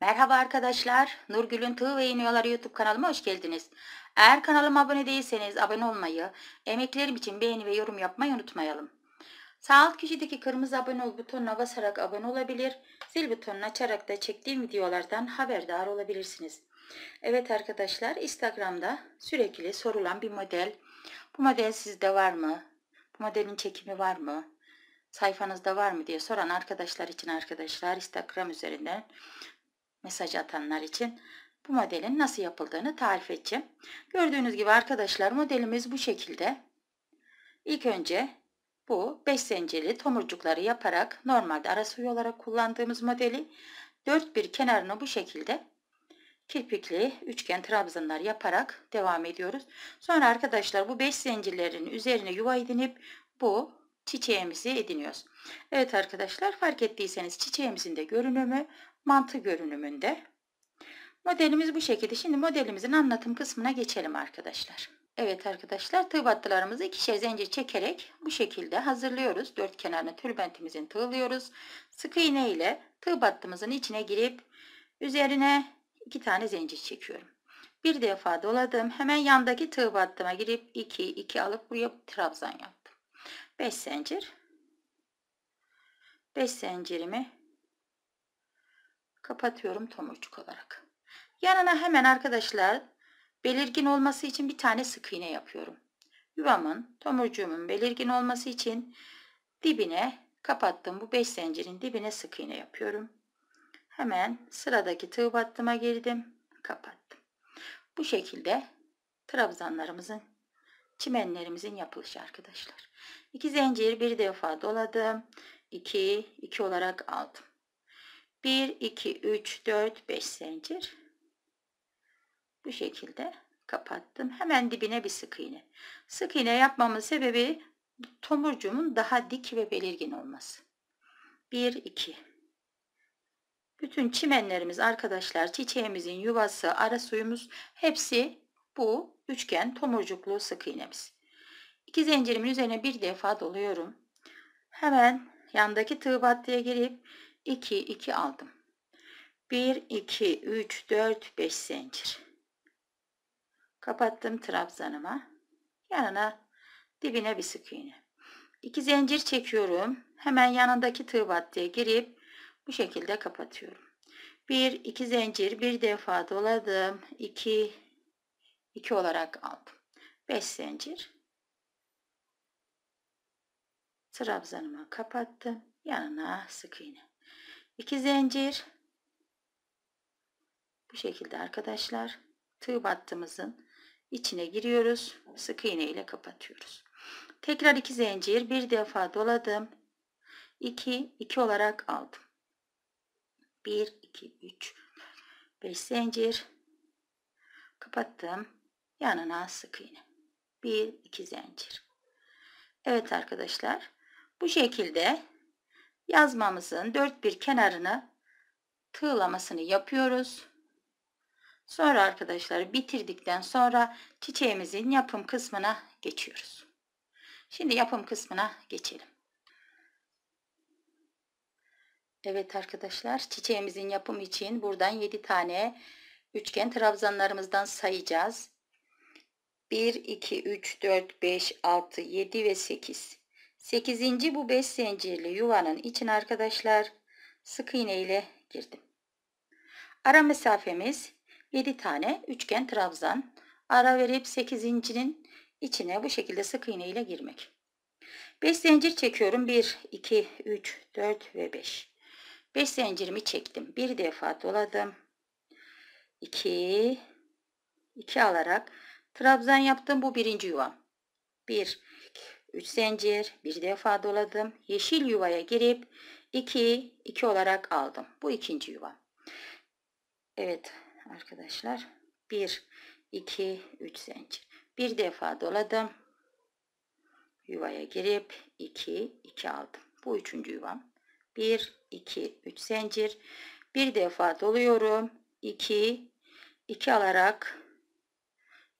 Merhaba arkadaşlar, Nurgül'ün Tığ ve İğniyorları YouTube kanalıma hoş geldiniz. Eğer kanalıma abone değilseniz abone olmayı, emeklerim için beğeni ve yorum yapmayı unutmayalım. Sağ alt köşedeki kırmızı abone ol butonuna basarak abone olabilir, zil butonunu açarak da çektiğim videolardan haberdar olabilirsiniz. Evet arkadaşlar, Instagram'da sürekli sorulan bir model. Bu model sizde var mı? Bu modelin çekimi var mı? sayfanızda var mı diye soran arkadaşlar için arkadaşlar Instagram üzerinden mesaj atanlar için bu modelin nasıl yapıldığını tarif edeceğim. Gördüğünüz gibi arkadaşlar modelimiz bu şekilde. İlk önce bu 5 zincirli tomurcukları yaparak normalde ara suyu olarak kullandığımız modeli dört bir kenarını bu şekilde kirpikli üçgen trabzanlar yaparak devam ediyoruz. Sonra arkadaşlar bu 5 zincirlerin üzerine yuva edinip bu çiçeğimizi ediniyoruz. Evet arkadaşlar fark ettiyseniz çiçeğimizin de görünümü mantı görünümünde. Modelimiz bu şekilde. Şimdi modelimizin anlatım kısmına geçelim arkadaşlar. Evet arkadaşlar tığ battılarımızı ikişer zincir çekerek bu şekilde hazırlıyoruz. Dört kenarına tülbentimizin tığlıyoruz. Sık iğne ile tığ battımızın içine girip üzerine iki tane zincir çekiyorum. Bir defa doladım. Hemen yandaki tığ battıma girip 2 2 alıp buraya trabzan yaptım. 5 zincir. 5 zincirimi kapatıyorum tomurcuk olarak. Yanına hemen arkadaşlar belirgin olması için bir tane sık iğne yapıyorum. Yuvamın, tomurcuğumun belirgin olması için dibine kapattım. Bu 5 zincirin dibine sık iğne yapıyorum. Hemen sıradaki tığ battıma girdim. Kapattım. Bu şekilde trabzanlarımızın çimenlerimizin yapılışı arkadaşlar. 2 zincir bir defa doladım. 2, 2 olarak aldım. 1, 2, 3, 4, 5 zincir. Bu şekilde kapattım. Hemen dibine bir sık iğne. Sık iğne yapmamın sebebi tomurcuğumun daha dik ve belirgin olması. 1, 2. Bütün çimenlerimiz arkadaşlar, çiçeğimizin yuvası, ara suyumuz hepsi bu üçgen tomurcuklu sık iğnemiz. İki zincirimin üzerine bir defa doluyorum. Hemen yandaki tığ battıya girip 2 2 aldım. 1 2 3 4 5 zincir. Kapattım trabzanıma. Yanına dibine bir sık iğne. 2 zincir çekiyorum. Hemen yanındaki tığ battıya girip bu şekilde kapatıyorum. 1 2 zincir bir defa doladım. 2 2 olarak aldım. 5 zincir trabzanıma kapattım. Yanına sık iğne. İki zincir. Bu şekilde arkadaşlar tığ battığımızın içine giriyoruz. Sık iğne ile kapatıyoruz. Tekrar iki zincir bir defa doladım. 2 2 olarak aldım. 1 2 3 5 zincir kapattım. Yanına sık iğne. 1 2 zincir. Evet arkadaşlar bu şekilde yazmamızın dört bir kenarını tığlamasını yapıyoruz. Sonra arkadaşlar bitirdikten sonra çiçeğimizin yapım kısmına geçiyoruz. Şimdi yapım kısmına geçelim. Evet arkadaşlar çiçeğimizin yapım için buradan 7 tane üçgen trabzanlarımızdan sayacağız. 1, 2, 3, 4, 5, 6, 7 ve 8. 8. bu 5 zincirli yuvanın için arkadaşlar sık iğne ile girdim. Ara mesafemiz 7 tane üçgen trabzan. Ara verip 8. 8.'nin içine bu şekilde sık iğne ile girmek. 5 zincir çekiyorum. 1, 2, 3, 4 ve 5. 5 zincirimi çektim. Bir defa doladım. 2, 2 alarak trabzan yaptım. Bu birinci yuvam. 1, Bir, 3 zincir bir defa doladım yeşil yuvaya girip 2 2 olarak aldım bu ikinci yuva Evet arkadaşlar 1 2 3 zincir bir defa doladım yuvaya girip 2 2 aldım bu üçüncü yuvam 1 2 3 zincir bir defa doluyorum 2 2 alarak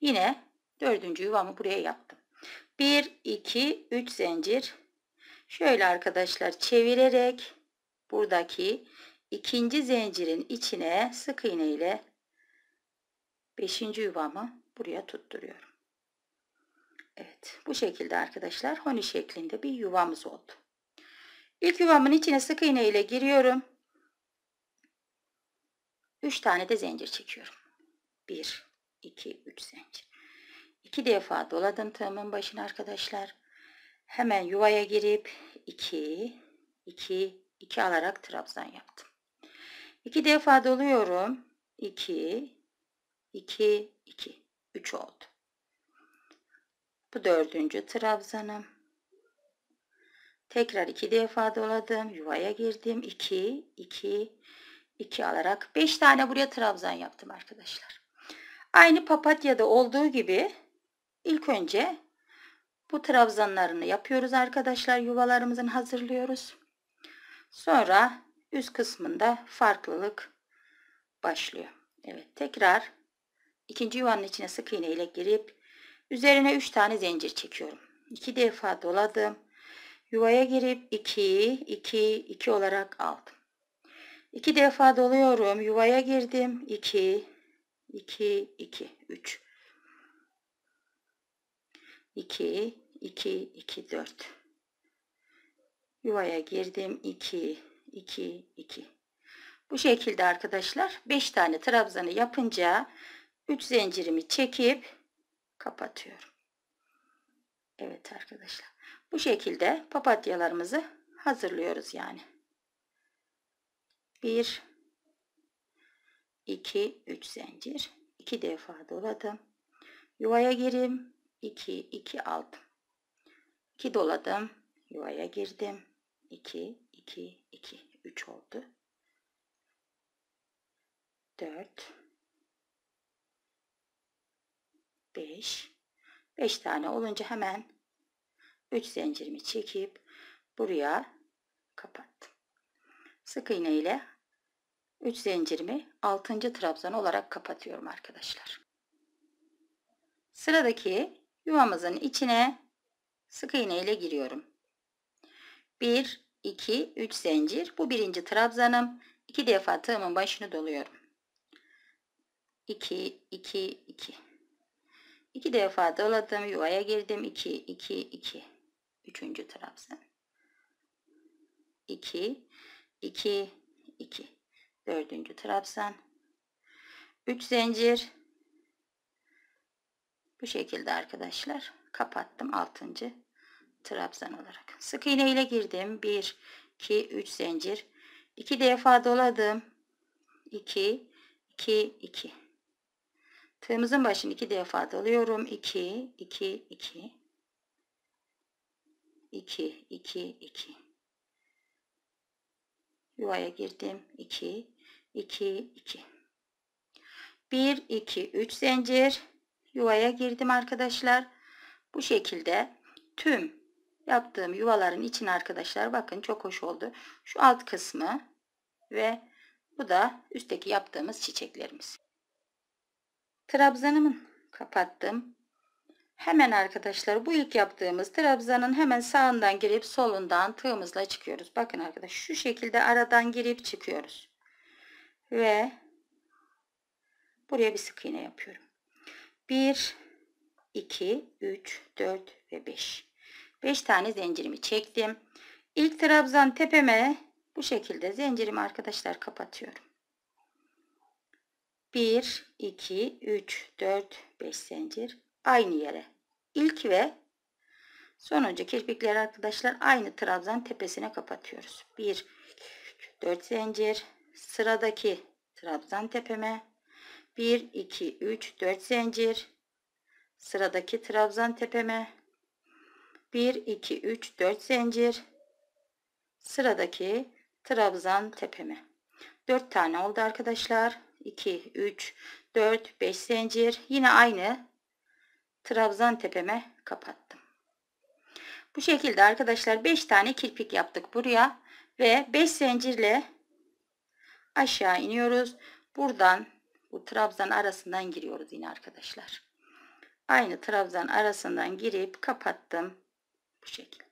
yine dördüncü yuvamı buraya yaptım 1 2 3 zincir şöyle arkadaşlar çevirerek buradaki ikinci zincirin içine sık iğne ile 5. yuvamı buraya tutturuyorum. Evet bu şekilde arkadaşlar honi şeklinde bir yuvamız oldu. İlk yuvamın içine sık iğne ile giriyorum. 3 tane de zincir çekiyorum. 1 2 3 zincir. İki defa doladım tığımın başına arkadaşlar. Hemen yuvaya girip 2 2 2 alarak trabzan yaptım. 2 defa doluyorum. 2 2 2 3 oldu. Bu dördüncü trabzanım. Tekrar 2 defa doladım. Yuvaya girdim. 2 2 2 alarak 5 tane buraya trabzan yaptım arkadaşlar. Aynı papatyada olduğu gibi İlk önce bu trabzanlarını yapıyoruz arkadaşlar. Yuvalarımızın hazırlıyoruz. Sonra üst kısmında farklılık başlıyor. Evet tekrar ikinci yuvanın içine sık iğne ile girip üzerine 3 tane zincir çekiyorum. 2 defa doladım. Yuvaya girip 2 2 2 olarak aldım. 2 defa doluyorum. Yuvaya girdim. 2 2 2 3 2, 2, 2, 4. Yuvaya girdim. 2, 2, 2. Bu şekilde arkadaşlar 5 tane trabzanı yapınca 3 zincirimi çekip kapatıyorum. Evet arkadaşlar. Bu şekilde papatyalarımızı hazırlıyoruz yani. 1 2 3 zincir. 2 defa doladım. Yuvaya gireyim. 2 2 aldım 2 doladım yuvaya girdim 2 2 2 3 oldu 4 5 5 tane olunca hemen 3 zincirimi çekip buraya kapattım sık iğne ile 3 zincirimi 6. trabzan olarak kapatıyorum arkadaşlar sıradaki yuvamızın içine sık iğne ile giriyorum. 1 2 3 zincir. Bu birinci trabzanım. 2 defa tığımın başını doluyorum. 2 2 2 2 defa doladım. Yuvaya girdim. 2 2 2 Üçüncü trabzan. 2 2 2 Dördüncü trabzan. 3 zincir bu şekilde arkadaşlar kapattım 6. trabzan olarak. Sık iğne ile girdim. 1 2 3 zincir. 2 defa doladım. 2 2 2. Tığımızın başını 2 defa doluyorum. 2 2 2. 2 2 2. Yuvaya girdim. 2 2 2. 1 2 3 zincir yuvaya girdim arkadaşlar. Bu şekilde tüm yaptığım yuvaların için arkadaşlar bakın çok hoş oldu. Şu alt kısmı ve bu da üstteki yaptığımız çiçeklerimiz. Trabzanımın kapattım. Hemen arkadaşlar bu ilk yaptığımız trabzanın hemen sağından girip solundan tığımızla çıkıyoruz. Bakın arkadaşlar şu şekilde aradan girip çıkıyoruz. Ve buraya bir sık iğne yapıyorum. 1, 2, 3, 4 ve 5. 5 tane zincirimi çektim. İlk trabzan tepeme bu şekilde zincirimi arkadaşlar kapatıyorum. 1, 2, 3, 4, 5 zincir. Aynı yere. İlk ve sonuncu kirpikleri arkadaşlar aynı trabzan tepesine kapatıyoruz. 1, 4 zincir. Sıradaki trabzan tepeme 1, 2, 3, 4 zincir. Sıradaki trabzan tepeme. 1, 2, 3, 4 zincir. Sıradaki trabzan tepeme. 4 tane oldu arkadaşlar. 2, 3, 4, 5 zincir. Yine aynı trabzan tepeme kapattım. Bu şekilde arkadaşlar 5 tane kirpik yaptık buraya. Ve 5 zincirle aşağı iniyoruz. Buradan bu trabzan arasından giriyoruz yine arkadaşlar. Aynı trabzan arasından girip kapattım. Bu şekilde.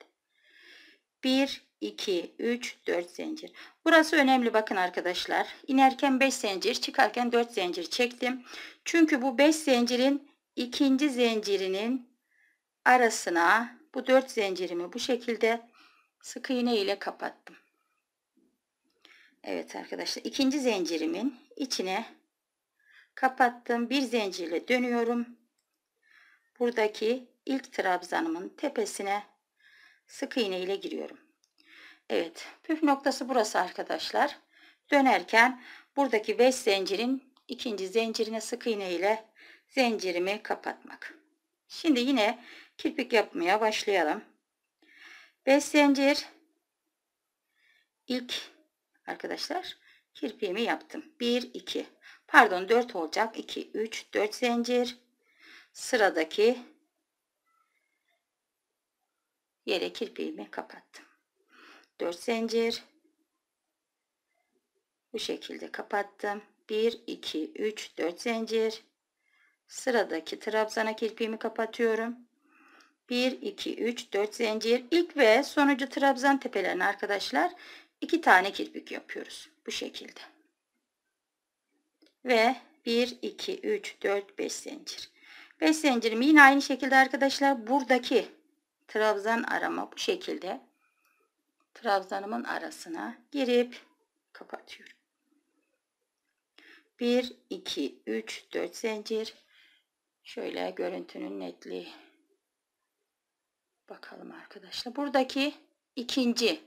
1, 2, 3, 4 zincir. Burası önemli bakın arkadaşlar. İnerken 5 zincir çıkarken 4 zincir çektim. Çünkü bu 5 zincirin ikinci zincirinin arasına bu 4 zincirimi bu şekilde sık iğne ile kapattım. Evet arkadaşlar ikinci zincirimin içine kapattım bir zincirle dönüyorum buradaki ilk trabzanımın tepesine sık iğne ile giriyorum Evet püf noktası burası arkadaşlar dönerken buradaki 5 zincirin ikinci zincirine sık iğne ile zincirimi kapatmak şimdi yine kirpik yapmaya başlayalım 5 zincir ilk arkadaşlar kirpiğimi yaptım 1 2 Pardon 4 olacak. 2, 3, 4 zincir. Sıradaki yere kirpiğimi kapattım. 4 zincir. Bu şekilde kapattım. 1, 2, 3, 4 zincir. Sıradaki trabzana kirpiğimi kapatıyorum. 1, 2, 3, 4 zincir. ilk ve sonucu trabzan tepelerine arkadaşlar 2 tane kirpik yapıyoruz. Bu şekilde ve 1, 2, 3, 4, 5 zincir. 5 zincirimi yine aynı şekilde arkadaşlar buradaki trabzan arama bu şekilde trabzanımın arasına girip kapatıyorum. 1, 2, 3, 4 zincir. Şöyle görüntünün netliği. Bakalım arkadaşlar. Buradaki ikinci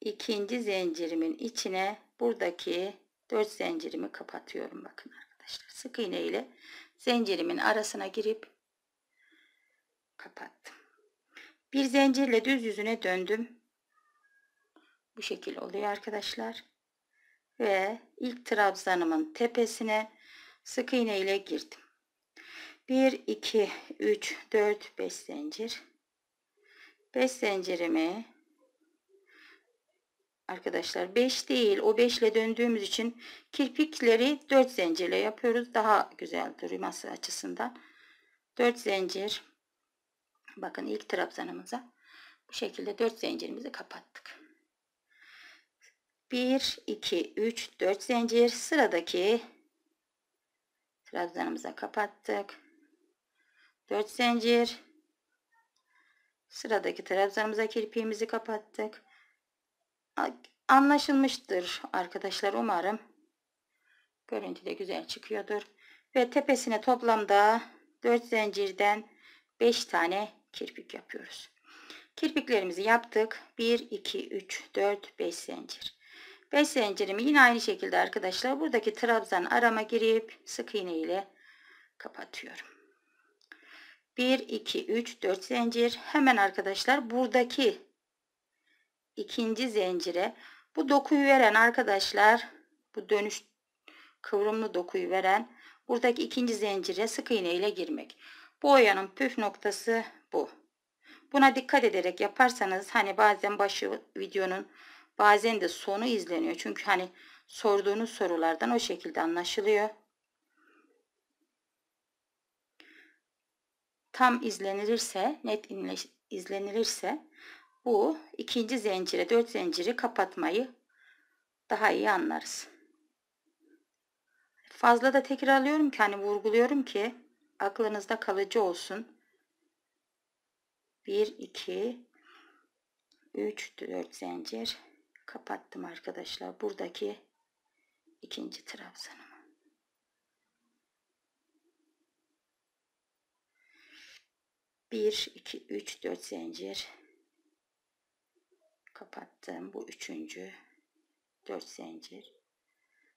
ikinci zincirimin içine buradaki 4 zincirimi kapatıyorum bakın arkadaşlar sık iğne ile zincirimin arasına girip kapattım bir zincirle düz yüzüne döndüm bu şekil oluyor arkadaşlar ve ilk trabzanımın tepesine sık iğne ile girdim 1 2 3 4 5 zincir 5 zincirimi arkadaşlar 5 değil o 5 ile döndüğümüz için kirpikleri 4 zincirle yapıyoruz daha güzel durması açısından 4 zincir bakın ilk trabzanımıza bu şekilde 4 zincirimizi kapattık 1 2 3 4 zincir sıradaki trabzanımıza kapattık 4 zincir sıradaki trabzanımıza kirpiğimizi kapattık anlaşılmıştır arkadaşlar umarım. Görüntü de güzel çıkıyordur. Ve tepesine toplamda 4 zincirden 5 tane kirpik yapıyoruz. Kirpiklerimizi yaptık. 1, 2, 3, 4, 5 zincir. 5 zincirimi yine aynı şekilde arkadaşlar buradaki trabzan arama girip sık iğne ile kapatıyorum. 1, 2, 3, 4 zincir. Hemen arkadaşlar buradaki ikinci zincire bu dokuyu veren arkadaşlar bu dönüş kıvrımlı dokuyu veren buradaki ikinci zincire sık iğne ile girmek. Bu oyanın püf noktası bu. Buna dikkat ederek yaparsanız hani bazen başı videonun bazen de sonu izleniyor. Çünkü hani sorduğunuz sorulardan o şekilde anlaşılıyor. Tam izlenilirse, net izlenilirse bu ikinci zincire dört zinciri kapatmayı daha iyi anlarız. Fazla da tekrarlıyorum ki hani vurguluyorum ki aklınızda kalıcı olsun. 1 2 3 4 zincir kapattım arkadaşlar. Buradaki ikinci trabzanım. Bir, iki, üç, dört zincir kapattım bu üçüncü dört zincir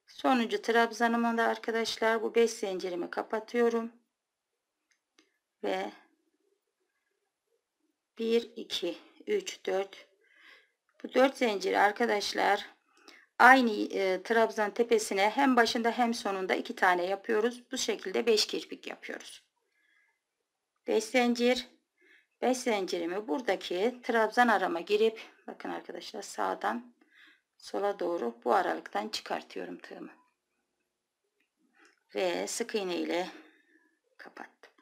sonuncu trabzanıma da arkadaşlar bu beş zincirimi kapatıyorum ve 1 2 3 4 bu 4 zincir arkadaşlar aynı e, trabzan tepesine hem başında hem sonunda iki tane yapıyoruz bu şekilde 5 kirpik yapıyoruz 5 zincir 5 zincirimi buradaki trabzan arama girip Bakın arkadaşlar sağdan sola doğru bu aralıktan çıkartıyorum tığımı. Ve sık iğne ile kapattım.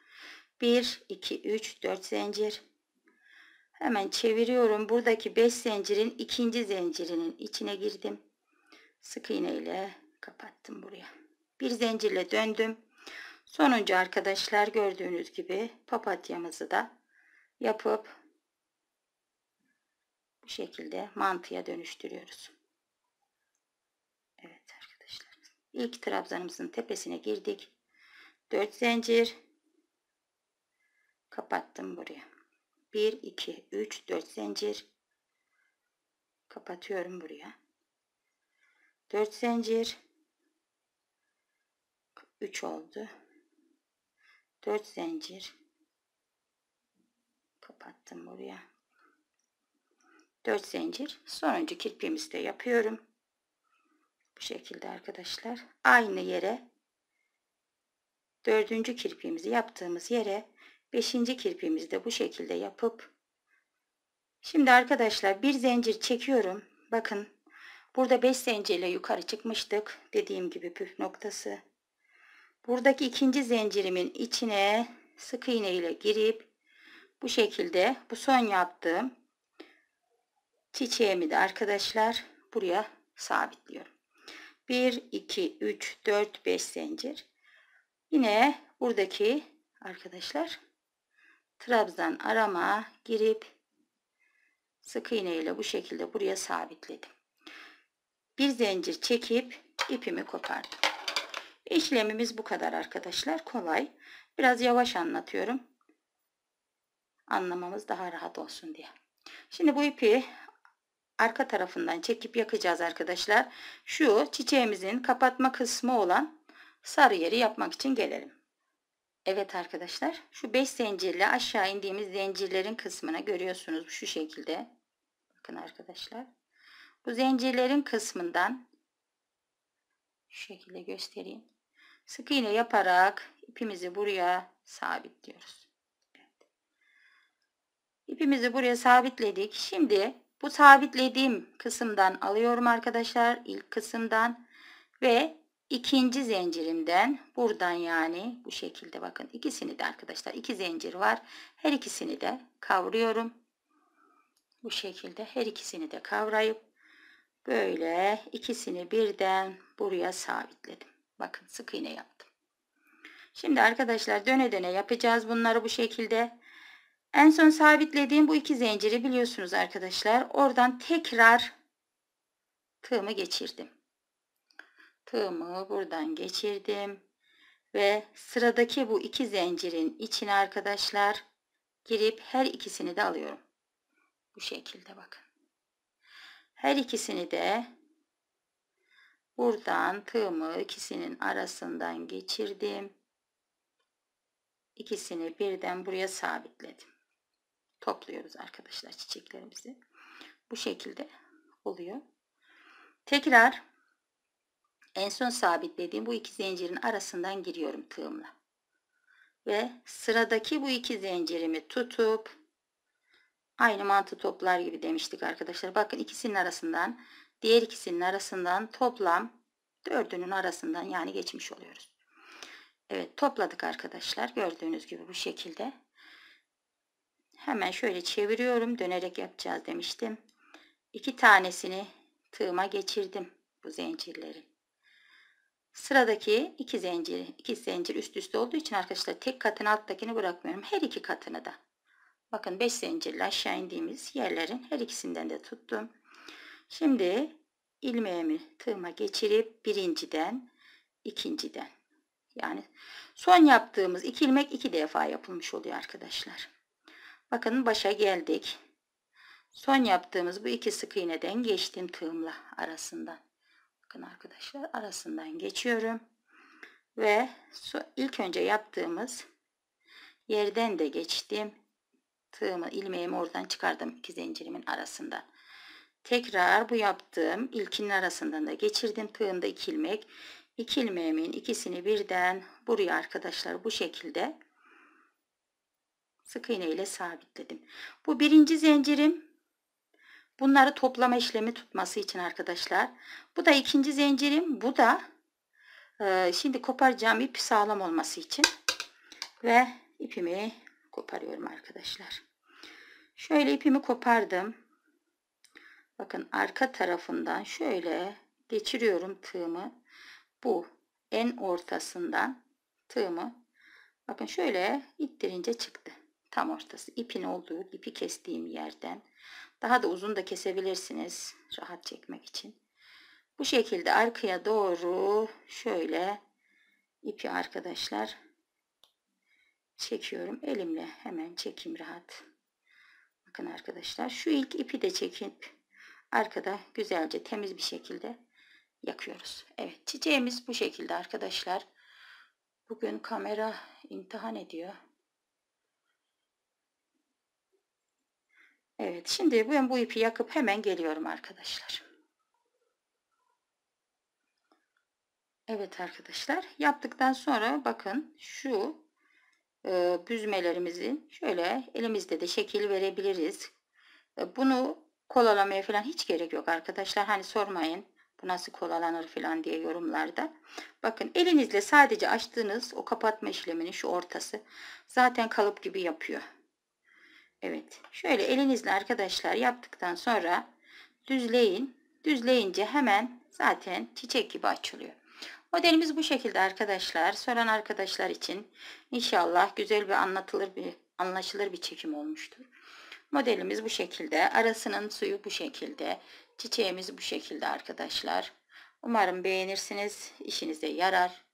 1, 2, 3, 4 zincir. Hemen çeviriyorum. Buradaki 5 zincirin ikinci zincirinin içine girdim. Sık iğne ile kapattım buraya. Bir zincirle döndüm. Sonuncu arkadaşlar gördüğünüz gibi papatyamızı da yapıp bu şekilde mantıya dönüştürüyoruz. Evet arkadaşlar. İlk trabzanımızın tepesine girdik. 4 zincir. Kapattım buraya. 1, 2, 3, 4 zincir. Kapatıyorum buraya. 4 zincir. 3 oldu. 4 zincir kapattım buraya 4 zincir sonuncu kirpiğimizi de yapıyorum bu şekilde arkadaşlar aynı yere dördüncü kirpiğimizi yaptığımız yere beşinci kirpiğimizi de bu şekilde yapıp şimdi arkadaşlar bir zincir çekiyorum bakın burada 5 zincirle yukarı çıkmıştık dediğim gibi püf noktası buradaki ikinci zincirimin içine sık iğne ile girip bu şekilde bu son yaptığım Çiçeğimi de arkadaşlar buraya sabitliyorum. 1, 2, 3, 4, 5 zincir. Yine buradaki arkadaşlar trabzan arama girip sık iğne ile bu şekilde buraya sabitledim. Bir zincir çekip ipimi kopardım. İşlemimiz bu kadar arkadaşlar. Kolay. Biraz yavaş anlatıyorum. Anlamamız daha rahat olsun diye. Şimdi bu ipi arka tarafından çekip yakacağız arkadaşlar. Şu çiçeğimizin kapatma kısmı olan sarı yeri yapmak için gelelim. Evet arkadaşlar şu 5 zincirle aşağı indiğimiz zincirlerin kısmına görüyorsunuz şu şekilde. Bakın arkadaşlar. Bu zincirlerin kısmından şu şekilde göstereyim. Sık iğne yaparak ipimizi buraya sabitliyoruz. Evet. İpimizi buraya sabitledik. Şimdi bu sabitlediğim kısımdan alıyorum arkadaşlar. ilk kısımdan ve ikinci zincirimden buradan yani bu şekilde bakın ikisini de arkadaşlar iki zincir var. Her ikisini de kavruyorum. Bu şekilde her ikisini de kavrayıp böyle ikisini birden buraya sabitledim. Bakın sık iğne yaptım. Şimdi arkadaşlar döne döne yapacağız bunları bu şekilde. En son sabitlediğim bu iki zinciri biliyorsunuz arkadaşlar. Oradan tekrar tığımı geçirdim. Tığımı buradan geçirdim. Ve sıradaki bu iki zincirin içine arkadaşlar girip her ikisini de alıyorum. Bu şekilde bakın. Her ikisini de buradan tığımı ikisinin arasından geçirdim. İkisini birden buraya sabitledim topluyoruz arkadaşlar çiçeklerimizi. Bu şekilde oluyor. Tekrar en son sabitlediğim bu iki zincirin arasından giriyorum tığımla. Ve sıradaki bu iki zincirimi tutup aynı mantı toplar gibi demiştik arkadaşlar. Bakın ikisinin arasından diğer ikisinin arasından toplam dördünün arasından yani geçmiş oluyoruz. Evet topladık arkadaşlar. Gördüğünüz gibi bu şekilde hemen şöyle çeviriyorum dönerek yapacağız demiştim. İki tanesini tığıma geçirdim bu zincirleri. Sıradaki iki zincir, iki zincir üst üste olduğu için arkadaşlar tek katın alttakini bırakmıyorum. Her iki katını da. Bakın 5 zincirle aşağı indiğimiz yerlerin her ikisinden de tuttum. Şimdi ilmeğimi tığıma geçirip birinciden ikinciden yani son yaptığımız iki ilmek iki defa yapılmış oluyor arkadaşlar. Bakın başa geldik. Son yaptığımız bu iki sık iğneden geçtim tığımla arasından. Bakın arkadaşlar arasından geçiyorum. Ve ilk önce yaptığımız yerden de geçtim. Tığımı ilmeğimi oradan çıkardım iki zincirimin arasından. Tekrar bu yaptığım ilkinin arasından da geçirdim. Tığımda iki ilmek. İki ilmeğimin ikisini birden buraya arkadaşlar bu şekilde Sık iğne ile sabitledim. Bu birinci zincirim. Bunları toplama işlemi tutması için arkadaşlar. Bu da ikinci zincirim. Bu da e, şimdi koparacağım ip sağlam olması için. Ve ipimi koparıyorum arkadaşlar. Şöyle ipimi kopardım. Bakın arka tarafından şöyle geçiriyorum tığımı. Bu en ortasından tığımı. Bakın şöyle ittirince çıktı tam ortası ipin olduğu ipi kestiğim yerden daha da uzun da kesebilirsiniz rahat çekmek için bu şekilde arkaya doğru şöyle ipi arkadaşlar çekiyorum elimle hemen çekim rahat bakın arkadaşlar şu ilk ipi de çekip arkada güzelce temiz bir şekilde yakıyoruz Evet çiçeğimiz bu şekilde arkadaşlar bugün kamera imtihan ediyor Evet şimdi ben bu ipi yakıp hemen geliyorum arkadaşlar. Evet arkadaşlar yaptıktan sonra bakın şu e, büzmelerimizi şöyle elimizde de şekil verebiliriz. E, bunu kolalamaya falan hiç gerek yok arkadaşlar. Hani sormayın bu nasıl kolalanır falan diye yorumlarda. Bakın elinizle sadece açtığınız o kapatma işleminin şu ortası zaten kalıp gibi yapıyor. Evet şöyle elinizle arkadaşlar yaptıktan sonra düzleyin. Düzleyince hemen zaten çiçek gibi açılıyor. Modelimiz bu şekilde arkadaşlar. Soran arkadaşlar için inşallah güzel bir anlatılır bir anlaşılır bir çekim olmuştur. Modelimiz bu şekilde. Arasının suyu bu şekilde. Çiçeğimiz bu şekilde arkadaşlar. Umarım beğenirsiniz. İşinize yarar.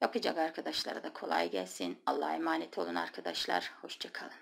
Yapacak arkadaşlara da kolay gelsin. Allah'a emanet olun arkadaşlar. Hoşçakalın.